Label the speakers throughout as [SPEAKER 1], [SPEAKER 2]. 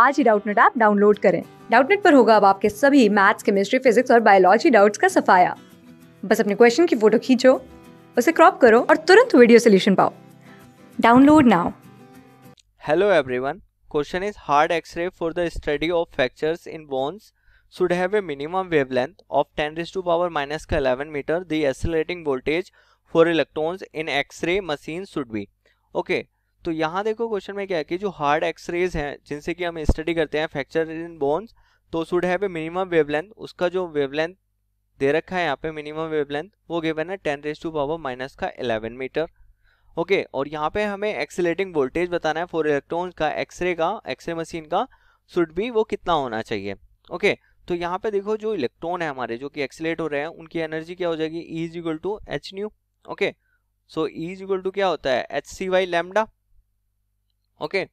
[SPEAKER 1] आज ही Doubtnut app download करें डाउटनेट पर होगा अब आपके सभी मैथ्स केमिस्ट्री फिजिक्स और बायोलॉजी डाउट्स का सफाया बस अपने क्वेश्चन की फोटो खींचो उसे क्रॉप करो और तुरंत वीडियो सोल्यूशन पाओ download now hello everyone question is hard X ray for the study of fractures in bones should have a minimum wavelength of ten raise to power minus का eleven metre accelerating voltage voltage for electrons in X ray machine should be okay तो यहाँ देखो question में क्या है कि जो hard X-rays हैं जिनसे कि हम स्टडी करते हैं फ्रैक्चर इन बोन्स तो should have a minimum wavelength उसका जो वेवलेंथ दे रखा है यहाँ पे मिनिमम वेवलेंथ वो गिवन है ten raise to power minus का एलेवन मीटर ओके और यहाँ पे हमें एक्सेलेटिंग वोल्टेज बताना है फॉर इलेक्ट्रॉन का एक्सरे का एक्सरे मशीन का शुड भी वो कितना होना चाहिए ओके तो यहाँ पे देखो जो इलेक्ट्रॉन है हमारे जो कि एक्सलेट हो रहे हैं उनकी एनर्जी क्या हो जाएगी E is equal to H nu okay so E is equal to क्या होता है H C by lambda okay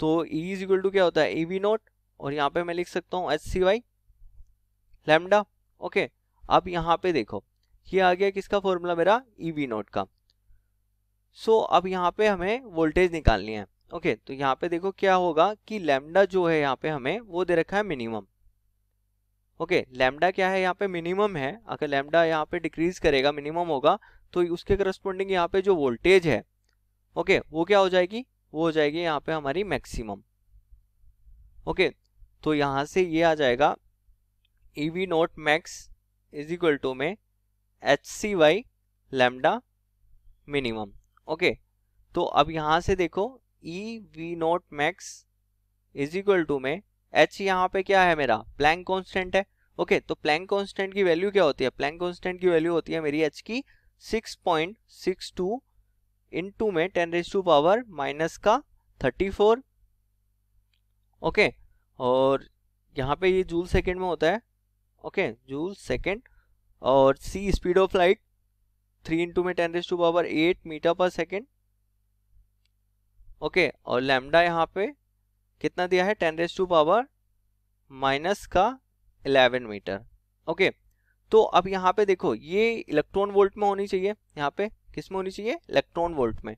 [SPEAKER 1] तो ई इज इक्वल टू क्या होता है ई वी नोट और यहाँ पे मैं लिख सकता हूँ H C by lambda okay अब यहाँ पे देखो ये आ गया किसका फॉर्मूला मेरा ई वी नोट का सो so, अब यहाँ पे हमें वोल्टेज निकालनी है ओके okay, तो यहाँ पे देखो क्या होगा कि लेमडा जो है यहाँ पे हमें वो दे रखा है मिनिमम ओके okay, क्या है यहाँ पे मिनिमम है अगर लैमडा यहाँ पे डिक्रीज करेगा मिनिमम होगा तो उसके करस्पोंडिंग यहाँ पे जो वोल्टेज है ओके okay, वो क्या हो जाएगी वो हो जाएगी यहाँ पे हमारी मैक्सिमम ओके तो यहाँ से ये आ जाएगा E V naught max is equal to में H C by lambda minimum okay तो अब यहाँ से देखो E V naught max is equal to में एच यहाँ पे क्या है मेरा प्लैंक कॉन्स्टेंट है ओके okay, तो प्लैंक कॉन्स्टेंट की वैल्यू क्या होती है प्लैंक कॉन्स्टेंट की वैल्यू होती है मेरी एच की 6.62 इन टू में ten raise to power minus का थर्टी फोर ओके और यहाँ पे ये जूल सेकेंड में होता है ओके जूल सेकेंड और C speed of light three into में ten raise to power eight metre per second okay और लैमडा यहाँ पे कितना दिया है ten raise to power minus का इलेवन मीटर ओके तो अब यहाँ पे देखो ये इलेक्ट्रॉन वोल्ट में होनी चाहिए यहाँ पे किस में होनी चाहिए इलेक्ट्रॉन वोल्ट में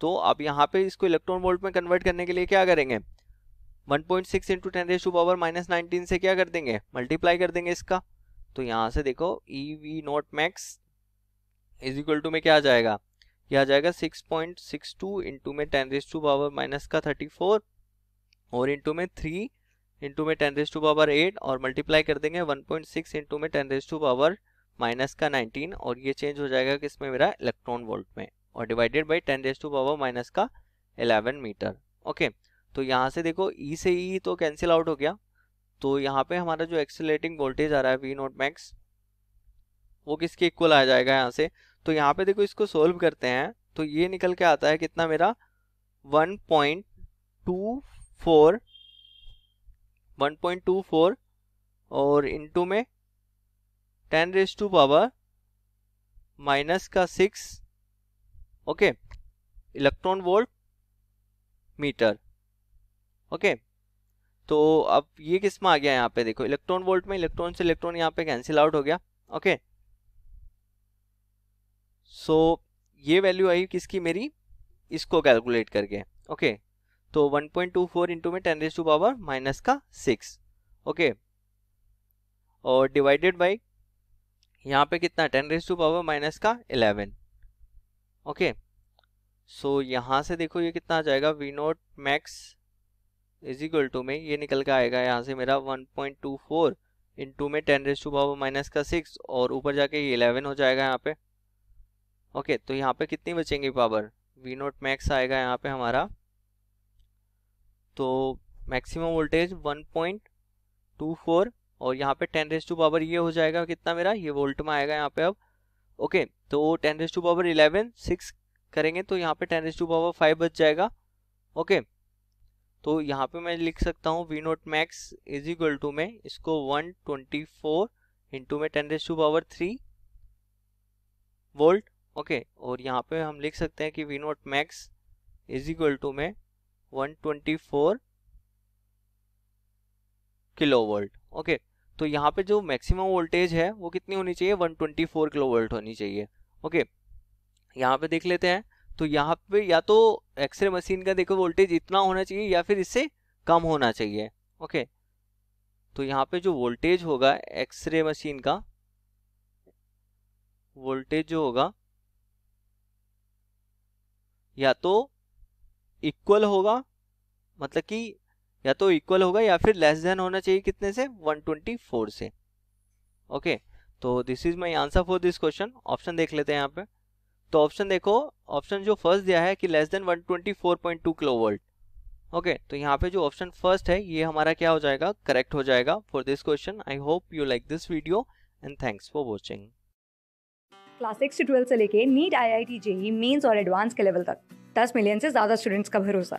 [SPEAKER 1] तो अब यहाँ पे इसको इलेक्ट्रॉन वोल्ट में कन्वर्ट करने के लिए क्या करेंगे 1.6 point six into ten raise to power minus nineteen से क्या कर देंगे मल्टीप्लाई कर देंगे इसका तो यहाँ से देखो E V naught max is equal to में क्या आ जाएगा यह आ जाएगा 6.62 पॉइंट सिक्स टू इंटू में ten raise to power minus का 34 और इंटू में 3 इंटू में टेन रेस टू पावर 8 और मल्टीप्लाई कर देंगे 1.6 पॉइंट सिक्स इंटू में ten raise to power minus का 19 और ये चेंज हो जाएगा किसमें मेरा इलेक्ट्रॉन वोल्ट में और divided by ten raise to power minus का 11 मीटर ओके तो यहाँ से देखो ई e से ई e तो कैंसिल आउट हो गया तो यहाँ पे हमारा जो एक्सेलेटिंग वोल्टेज आ रहा है वी नोट मैक्स वो किसके इक्वल आ जाएगा यहाँ से तो यहाँ पे देखो इसको सोल्व करते हैं तो ये निकल के आता है कितना मेरा 1.24 1.24 और इनटू में ten raise to power minus का six okay electron volt metre okay तो अब ये किस में आ गया यहाँ पे देखो इलेक्ट्रॉन वोल्ट में इलेक्ट्रॉन से इलेक्ट्रॉन यहाँ पे कैंसिल आउट हो गया ओके सो ये वैल्यू आई किसकी मेरी इसको कैलकुलेट करके ओके तो 1.24 पॉइंट टू फोर इंटू में ten raise to power minus का सिक्स ओके और डिवाइडेड बाई यहाँ पे कितना ten raise to power minus का इलेवन ओके सो यहाँ से देखो ये कितना आ जाएगा V naught max is equal to में ये निकल के आएगा यहाँ से मेरा one point two four into में ten raise to power minus का सिक्स और ऊपर जाके ये इलेवन हो जाएगा यहाँ पे ओके okay, तो यहाँ पे कितनी बचेंगी पावर वी नोट मैक्स आएगा यहाँ पे हमारा तो maximum voltage one point two four और यहाँ पे टेन रेस टू पावर ये हो जाएगा कितना मेरा ये वोल्ट में आएगा यहाँ पे अब ओके तो ten raise to power eleven six करेंगे तो यहाँ पे ten raise to power five बच जाएगा ओके तो यहाँ पे मैं लिख सकता हूँ V naught max is equal to में इसको वन ट्वेंटी फोर इंटू में ten raise to power three volt okay और यहाँ पे हम लिख सकते हैं कि V naught max is equal to में one twenty four kilovolt okay तो यहाँ पे जो मैक्सिमम वोल्टेज है वो कितनी होनी चाहिए 124 किलो वोल्ट होनी चाहिए ओके यहाँ पे देख लेते हैं तो यहाँ पे या तो एक्सरे मशीन का देखो वोल्टेज इतना होना चाहिए या फिर इससे कम होना चाहिए ओके तो यहाँ पे जो वोल्टेज होगा एक्सरे मशीन का वोल्टेज जो होगा या तो इक्वल होगा मतलब कि या तो इक्वल होगा या फिर लेस देन होना चाहिए कितने से 124 से ओके तो this is my answer for this question option देख लेते हैं यहाँ पे तो ऑप्शन देखो ऑप्शन जो फर्स्ट दिया है कि less than 124.2 kilovolt okay तो यहाँ पे जो ऑप्शन फर्स्ट है ये हमारा क्या हो जाएगा करेक्ट हो जाएगा for this question I hope you like this video and thanks for watching class six से ट्वेल्थ से लेके NEET I I T JEE Mains और एडवांस के लेवल तक दस मिलियन से ज़्यादा स्टूडेंट्स का भरोसा